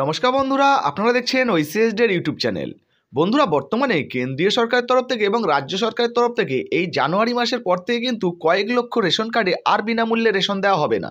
নমস্কার বন্ধুরা আপনারা দেখছেন ওইসিএসডের ইউটিউব চ্যানেল বন্ধুরা বর্তমানে কেন্দ্রীয় সরকারের তরফ থেকে এবং রাজ্য সরকারের তরফ থেকে এই জানুয়ারি মাসের পর থেকে কিন্তু কয়েক লক্ষ রেশন কার্ডে আর বিনামূল্যে রেশন দেওয়া হবে না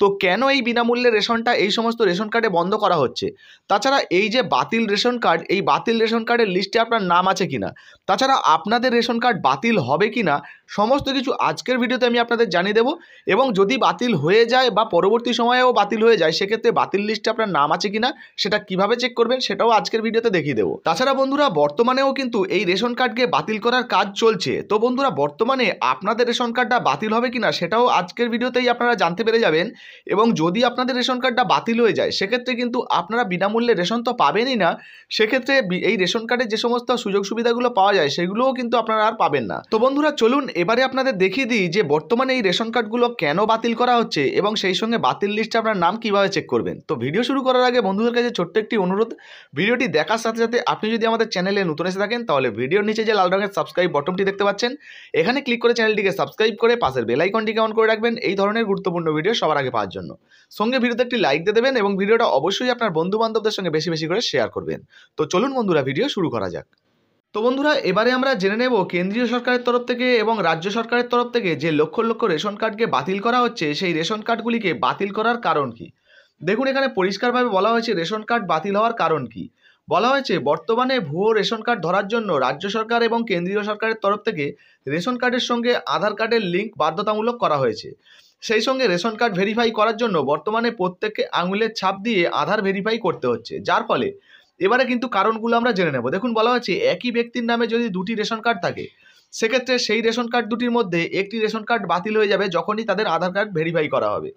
তো কেন এই বিনামূল্যে রেশনটা এই সমস্ত রেশন কার্ডে বন্ধ করা হচ্ছে তাছাড়া এই যে বাতিল রেশন কার্ড এই বাতিল রেশন কার্ডের লিস্টে আপনার নাম আছে কিনা তাছাড়া আপনাদের রেশন কার্ড বাতিল হবে কিনা সমস্ত কিছু আজকের ভিডিওতে আমি আপনাদের জানিয়ে দেবো এবং যদি বাতিল হয়ে যায় বা পরবর্তী সময়েও বাতিল হয়ে যায় সেক্ষেত্রে বাতিল লিস্টে আপনার নাম আছে কিনা সেটা কিভাবে চেক করবেন সেটাও আজকের ভিডিওতে দেখিয়ে দেবো তাছাড়া বন্ধুরা বর্তমানেও কিন্তু এই রেশন কার্ডকে বাতিল করার কাজ চলছে তো বন্ধুরা বর্তমানে আপনাদের রেশন কার্ডটা বাতিল হবে কিনা সেটাও আজকের ভিডিওতেই আপনারা জানতে পেরে যাবেন এবং যদি আপনাদের রেশন কার্ডটা বাতিল হয়ে যায় সেক্ষেত্রে কিন্তু আপনারা বিনামূল্যে রেশন তো পাবেনই না সেক্ষেত্রে এই রেশন কার্ডে যে সমস্ত সুযোগ সুবিধাগুলো পাওয়া যায় সেগুলোও কিন্তু আপনারা আর পাবেন না তো বন্ধুরা চলুন এবারে আপনাদের দেখিয়ে দিই যে বর্তমানে এই রেশন কার্ডগুলো কেন বাতিল করা হচ্ছে এবং সেই সঙ্গে বাতিল লিস্টে আপনার নাম কীভাবে চেক করবেন তো ভিডিও শুরু করার আগে বন্ধুদের কাছে ছোট্ট একটি অনুরোধ ভিডিওটি দেখার সাথে সাথে আপনি যদি আমাদের চ্যানেলে নতুন এসে থাকেন তাহলে ভিডিওর নিচে যে লাল রঙের সাবস্ক্রাইব বটনটি দেখতে পাচ্ছেন এখানে ক্লিক করে চ্যানেলটিকে সাবস্ক্রাইব করে পাশের বেলাইকনটিকে অন করে রাখবেন এই ধরনের গুরুত্বপূর্ণ ভিডিও সবার আগে পাওয়ার জন্য সঙ্গে ভিডিওতে একটি লাইক দিয়ে দেবেন এবং ভিডিওটা অবশ্যই আপনার বন্ধু বান্ধবদের সঙ্গে বেশি বেশি করে শেয়ার করবেন তো চলুন বন্ধুরা ভিডিও শুরু করা যাক তো বন্ধুরা এবারে আমরা জেনে নেব কেন্দ্রীয় সরকারের তরফ থেকে এবং রাজ্য সরকারের তরফ থেকে যে লক্ষ লক্ষ রেশন কার্ডকে বাতিল করা হচ্ছে সেই রেশন কার্ডগুলিকে বাতিল করার কারণ কি দেখুন এখানে পরিষ্কারভাবে বলা হয়েছে রেশন কার্ড বাতিল হওয়ার কারণ কি বলা হয়েছে বর্তমানে ভুয়ো রেশন কার্ড ধরার জন্য রাজ্য সরকার এবং কেন্দ্রীয় সরকারের তরফ থেকে রেশন কার্ডের সঙ্গে আধার কার্ডের লিঙ্ক বাধ্যতামূলক করা হয়েছে সেই সঙ্গে রেশন কার্ড ভেরিফাই করার জন্য বর্তমানে প্রত্যেককে আঙুলের ছাপ দিয়ে আধার ভেরিফাই করতে হচ্ছে যার ফলে এবারে কিন্তু কারণগুলো আমরা জেনে নেব দেখুন বলা হচ্ছে একই ব্যক্তির নামে যদি দুটি রেশন কার্ড থাকে সেক্ষেত্রে সেই রেশন কার্ড দুটির মধ্যে একটি রেশন কার্ড বাতিল হয়ে যাবে যখনই তাদের আধার কার্ড ভেরিফাই করা হবে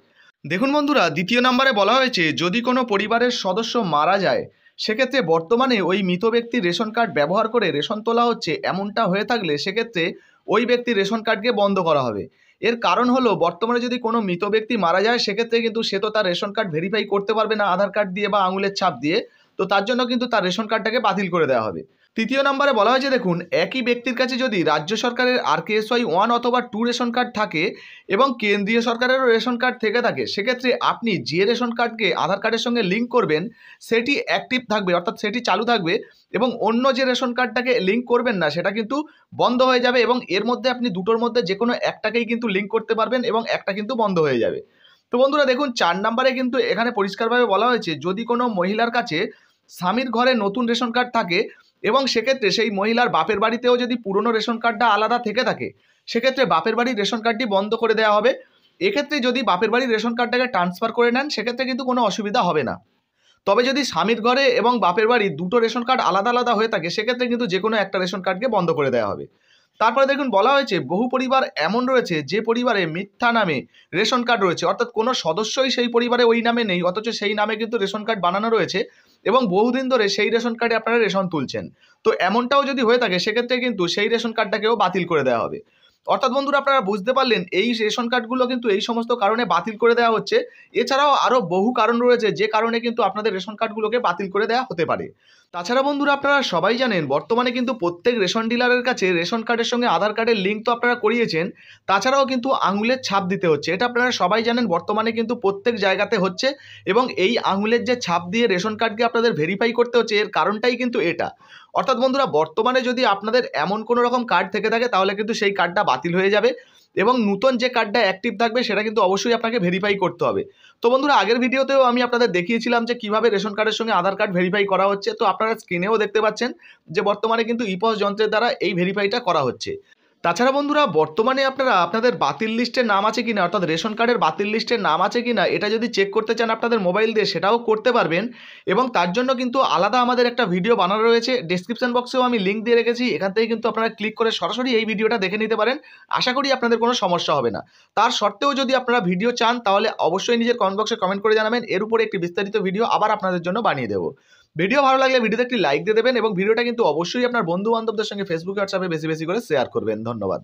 দেখুন বন্ধুরা দ্বিতীয় নম্বরে বলা হয়েছে যদি কোনো পরিবারের সদস্য মারা যায় সেক্ষেত্রে বর্তমানে ওই মৃত ব্যক্তির রেশন কার্ড ব্যবহার করে রেশন তোলা হচ্ছে এমনটা হয়ে থাকলে সেক্ষেত্রে ওই ব্যক্তির রেশন কার্ডকে বন্ধ করা হবে এর কারণ হলো বর্তমানে যদি কোনো মৃত ব্যক্তি মারা যায় সেক্ষেত্রে কিন্তু সে তো তার রেশন কার্ড ভেরিফাই করতে পারবে না আধার কার্ড দিয়ে বা আঙুলের ছাপ দিয়ে তো তার জন্য কিন্তু তার রেশন কার্ডটাকে বাতিল করে দেওয়া হবে তৃতীয় নম্বরে বলা হয়েছে দেখুন একই ব্যক্তির কাছে যদি রাজ্য সরকারের আর কেএসওয়াই ওয়ান অথবা টু রেশন কার্ড থাকে এবং কেন্দ্রীয় সরকারেরও রেশন কার্ড থেকে থাকে সেক্ষেত্রে আপনি যে রেশন কার্ডকে আধার কার্ডের সঙ্গে লিঙ্ক করবেন সেটি অ্যাক্টিভ থাকবে অর্থাৎ সেটি চালু থাকবে এবং অন্য যে রেশন কার্ডটাকে লিঙ্ক করবেন না সেটা কিন্তু বন্ধ হয়ে যাবে এবং এর মধ্যে আপনি দুটোর মধ্যে যে কোনো একটাকেই কিন্তু লিঙ্ক করতে পারবেন এবং একটা কিন্তু বন্ধ হয়ে যাবে তো বন্ধুরা দেখুন চার নাম্বারে কিন্তু এখানে পরিষ্কারভাবে বলা হয়েছে যদি কোনো মহিলার কাছে স্বামীর ঘরে নতুন রেশন কার্ড থাকে এবং সেক্ষেত্রে সেই মহিলার বাপের বাড়িতেও যদি পুরনো রেশন কার্ডটা আলাদা থেকে থাকে সেক্ষেত্রে বাপের বাড়ির রেশন কার্ডটি বন্ধ করে দেওয়া হবে এক্ষেত্রে যদি বাপের বাড়ির রেশন কার্ডটাকে ট্রান্সফার করে নেন সেক্ষেত্রে কিন্তু কোনো অসুবিধা হবে না তবে যদি স্বামীর ঘরে এবং বাপের বাড়ি দুটো রেশন কার্ড আলাদা আলাদা হয়ে থাকে সেক্ষেত্রে কিন্তু যে কোনো একটা রেশন কার্ডকে বন্ধ করে দেওয়া হবে তারপরে দেখুন বলা হয়েছে বহু পরিবার এমন রয়েছে যে পরিবারে মিথ্যা নামে রেশন কার্ড রয়েছে অর্থাৎ কোনো সদস্যই সেই পরিবারে ওই নামে নেই অথচ সেই নামে কিন্তু রেশন কার্ড বানানো রয়েছে এবং বহুদিন ধরে সেই রেশন কার্ডে আপনারা রেশন তুলছেন তো এমনটাও যদি হয়ে থাকে সেক্ষেত্রে কিন্তু সেই রেশন কার্ডটাকেও বাতিল করে দেওয়া হবে অর্থাৎ বন্ধুরা আপনারা বুঝতে পারলেন এই রেশন কার্ডগুলো কিন্তু এই সমস্ত কারণে বাতিল করে দেওয়া হচ্ছে এছাড়াও আরও বহু কারণ রয়েছে যে কারণে কিন্তু আপনাদের রেশন কার্ডগুলোকে বাতিল করে দেওয়া হতে পারে তাছাড়া বন্ধুরা আপনারা সবাই জানেন বর্তমানে কিন্তু প্রত্যেক রেশন ডিলারের কাছে রেশন কার্ডের সঙ্গে আধার কার্ডের লিঙ্ক তো আপনারা করিয়েছেন তাছাড়াও কিন্তু আঙুলের ছাপ দিতে হচ্ছে এটা আপনারা সবাই জানেন বর্তমানে কিন্তু প্রত্যেক জায়গাতে হচ্ছে এবং এই আঙুলের যে ছাপ দিয়ে রেশন কার্ডকে আপনাদের ভেরিফাই করতে হচ্ছে এর কারণটাই কিন্তু এটা অর্থাৎ বন্ধুরা বর্তমানে যদি আপনাদের এমন কোনো রকম কার্ড থেকে থাকে তাহলে কিন্তু সেই কার্ডটা বাতিল হয়ে যাবে এবং নতুন যে কার্ডটা অ্যাক্টিভ থাকবে সেটা কিন্তু অবশ্যই আপনাকে ভেরিফাই করতে হবে তো বন্ধুরা আগের ভিডিওতেও আমি আপনাদের দেখিয়েছিলাম যে কিভাবে রেশন কার্ডের সঙ্গে আধার কার্ড ভেরিফাই করা হচ্ছে তো আপনারা স্ক্রিনেও দেখতে পাচ্ছেন যে বর্তমানে কিন্তু ইপস যন্ত্রের দ্বারা এই ভেরিফাইটা করা হচ্ছে তাছাড়া বন্ধুরা বর্তমানে আপনারা আপনাদের বাতিল লিস্টের নাম আছে কিনা অর্থাৎ রেশন কার্ডের বাতিল লিস্টের নাম আছে কিনা এটা যদি চেক করতে চান আপনাদের মোবাইল দিয়ে সেটাও করতে পারবেন এবং তার জন্য কিন্তু আলাদা আমাদের একটা ভিডিও বানানো রয়েছে ডিসক্রিপশন বক্সেও আমি লিঙ্ক দিয়ে রেখেছি এখান থেকে কিন্তু আপনারা ক্লিক করে সরাসরি এই ভিডিওটা দেখে নিতে পারেন আশা করি আপনাদের কোনো সমস্যা হবে না তার সত্ত্বেও যদি আপনারা ভিডিও চান তাহলে অবশ্যই নিজের কমেন্ট বক্সে কমেন্ট করে জানাবেন এর উপরে একটি বিস্তারিত ভিডিও আবার আপনাদের জন্য বানিয়ে দেবো ভিডিও ভালো লাগলে ভিডিওতে একটি লাইক দিয়ে দেবেন এবং ভিডিওটা কিন্তু অবশ্যই আপনার বন্ধু বান্ধবদের সঙ্গে ফেসবুক হোয়াটসঅ্যাপে বেশি বেশি করে শেয়ার করবেন ধন্যবাদ